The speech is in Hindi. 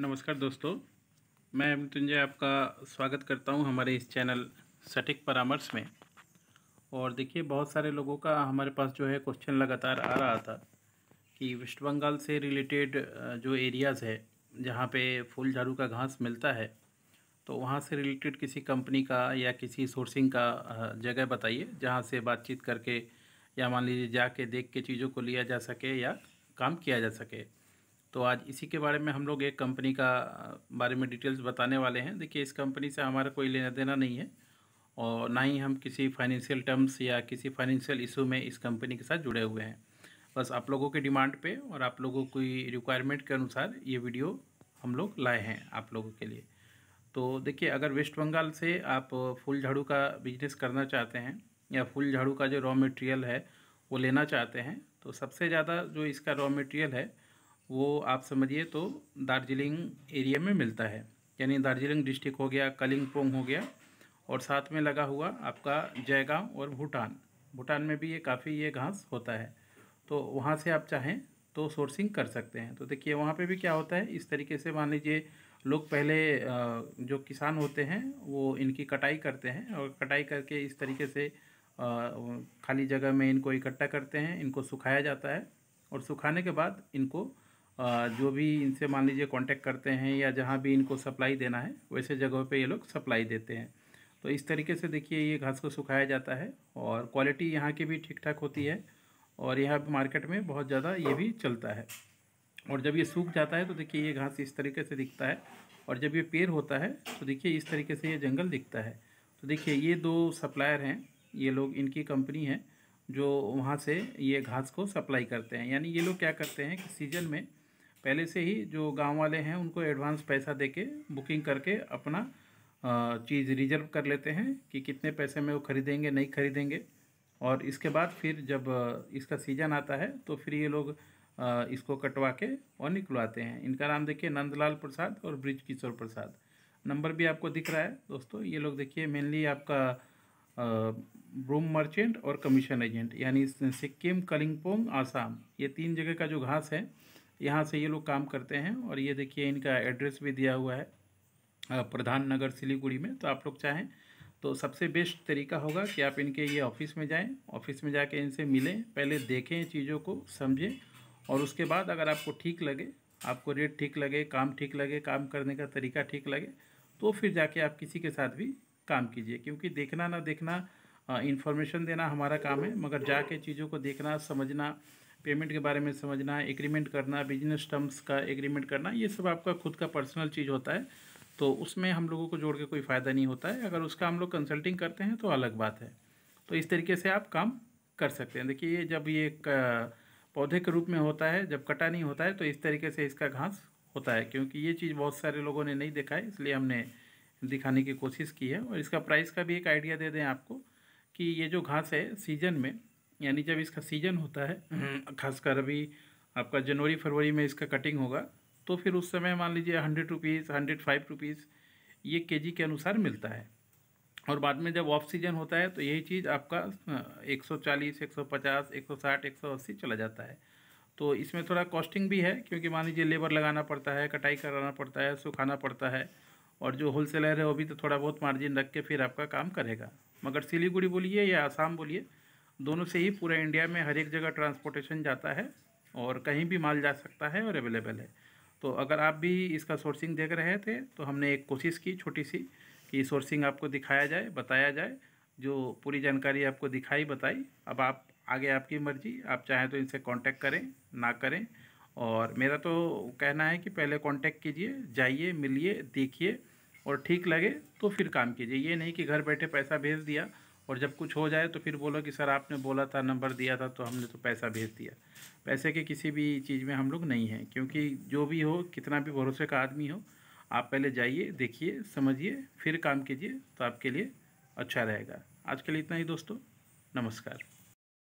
नमस्कार दोस्तों मैं मृत्युंजय आपका स्वागत करता हूं हमारे इस चैनल सटीक परामर्श में और देखिए बहुत सारे लोगों का हमारे पास जो है क्वेश्चन लगातार आ रहा था कि वेस्ट बंगाल से रिलेटेड जो एरियाज़ है जहां पे फूल झाड़ू का घास मिलता है तो वहां से रिलेटेड किसी कंपनी का या किसी सोर्सिंग का जगह बताइए जहाँ से बातचीत करके या मान लीजिए जाके देख के चीज़ों को लिया जा सके या काम किया जा सके तो आज इसी के बारे में हम लोग एक कंपनी का बारे में डिटेल्स बताने वाले हैं देखिए इस कंपनी से हमारा कोई लेना देना नहीं है और ना ही हम किसी फाइनेंशियल टर्म्स या किसी फाइनेंशियल इशू में इस कंपनी के साथ जुड़े हुए हैं बस आप लोगों की डिमांड पे और आप लोगों की रिक्वायरमेंट के अनुसार ये वीडियो हम लोग लाए हैं आप लोगों के लिए तो देखिए अगर वेस्ट बंगाल से आप फूल झाड़ू का बिजनेस करना चाहते हैं या फूल झाड़ू का जो रॉ मटेरियल है वो लेना चाहते हैं तो सबसे ज़्यादा जो इसका रॉ मटेरियल है वो आप समझिए तो दार्जिलिंग एरिया में मिलता है यानी दार्जिलिंग डिस्ट्रिक्ट हो गया कलिंगपोंग हो गया और साथ में लगा हुआ आपका जयगांव और भूटान भूटान में भी ये काफ़ी ये घास होता है तो वहाँ से आप चाहें तो सोर्सिंग कर सकते हैं तो देखिए वहाँ पे भी क्या होता है इस तरीके से मान लीजिए लोग पहले जो किसान होते हैं वो इनकी कटाई करते हैं और कटाई करके इस तरीके से खाली जगह में इनको इकट्ठा करते हैं इनको सुखाया जाता है और सुखाने के बाद इनको जो भी इनसे मान लीजिए कांटेक्ट करते हैं या जहाँ भी इनको सप्लाई देना है वैसे जगहों पे ये लोग सप्लाई देते हैं तो इस तरीके से देखिए ये घास को सुखाया जाता है और क्वालिटी यहाँ की भी ठीक ठाक होती है और यह मार्केट में बहुत ज़्यादा ये भी चलता है और जब ये सूख जाता है तो देखिए ये घास इस तरीके से दिखता है और जब ये पेड़ होता है तो देखिए इस तरीके से ये जंगल दिखता है तो देखिए ये दो सप्लायर हैं ये लोग इनकी कंपनी है जो वहाँ से ये घास को सप्लाई करते हैं यानी ये लोग क्या करते हैं कि सीजन में पहले से ही जो गांव वाले हैं उनको एडवांस पैसा दे के बुकिंग करके अपना चीज़ रिजर्व कर लेते हैं कि कितने पैसे में वो ख़रीदेंगे नहीं ख़रीदेंगे और इसके बाद फिर जब इसका सीज़न आता है तो फिर ये लोग इसको कटवा के और निकलवाते हैं इनका नाम देखिए नंदलाल प्रसाद और ब्रिज किशोर प्रसाद नंबर भी आपको दिख रहा है दोस्तों ये लोग देखिए मेनली आपका ब्रूम मर्चेंट और कमीशन एजेंट यानी सिक्किम कलिंगपोंग आसाम ये तीन जगह का जो घास है यहाँ से ये लोग काम करते हैं और ये देखिए इनका एड्रेस भी दिया हुआ है प्रधान नगर सिलीगुड़ी में तो आप लोग चाहें तो सबसे बेस्ट तरीका होगा कि आप इनके ये ऑफिस में जाएं ऑफिस में जाके इनसे मिलें पहले देखें चीज़ों को समझें और उसके बाद अगर आपको ठीक लगे आपको रेट ठीक लगे काम ठीक लगे काम करने का तरीका ठीक लगे तो फिर जाके आप किसी के साथ भी काम कीजिए क्योंकि देखना ना देखना इन्फॉर्मेशन देना हमारा काम है मगर जाके चीज़ों को देखना समझना पेमेंट के बारे में समझना एग्रीमेंट करना बिजनेस टर्म्स का एग्रीमेंट करना ये सब आपका खुद का पर्सनल चीज़ होता है तो उसमें हम लोगों को जोड़ के कोई फ़ायदा नहीं होता है अगर उसका हम लोग कंसल्टिंग करते हैं तो अलग बात है तो इस तरीके से आप काम कर सकते हैं देखिए ये जब ये पौधे के रूप में होता है जब कटा नहीं होता है तो इस तरीके से इसका घास होता है क्योंकि ये चीज़ बहुत सारे लोगों ने नहीं देखा है इसलिए हमने दिखाने की कोशिश की है और इसका प्राइस का भी एक आइडिया दे दें आपको कि ये जो घास है सीजन में यानी जब इसका सीजन होता है हम्म। हम्म, खासकर अभी आपका जनवरी फरवरी में इसका कटिंग होगा तो फिर उस समय मान लीजिए hundred rupees hundred five rupees ये के जी के अनुसार मिलता है और बाद में जब ऑफ सीजन होता है तो यही चीज़ आपका 140, 150, 160, 180 चला जाता है तो इसमें थोड़ा कॉस्टिंग भी है क्योंकि मान लीजिए लेबर लगाना पड़ता है कटाई कराना पड़ता है सुखाना पड़ता है और जो होलसेलर है वो भी तो थोड़ा बहुत मार्जिन रख के फिर आपका काम करेगा मगर सिलीगुड़ी बोलिए या आसाम बोलिए दोनों से ही पूरा इंडिया में हर एक जगह ट्रांसपोर्टेशन जाता है और कहीं भी माल जा सकता है और अवेलेबल है तो अगर आप भी इसका सोर्सिंग देख रहे थे तो हमने एक कोशिश की छोटी सी कि सोर्सिंग आपको दिखाया जाए बताया जाए जो पूरी जानकारी आपको दिखाई बताई अब आप आगे आपकी मर्जी आप चाहें तो इनसे कांटेक्ट करें ना करें और मेरा तो कहना है कि पहले कांटेक्ट कीजिए जाइए मिलिए देखिए और ठीक लगे तो फिर काम कीजिए ये नहीं कि घर बैठे पैसा भेज दिया और जब कुछ हो जाए तो फिर बोलो कि सर आपने बोला था नंबर दिया था तो हमने तो पैसा भेज दिया पैसे के किसी भी चीज़ में हम लोग नहीं हैं क्योंकि जो भी हो कितना भी भरोसे का आदमी हो आप पहले जाइए देखिए समझिए फिर काम कीजिए तो आपके लिए अच्छा रहेगा आज के लिए इतना ही दोस्तों नमस्कार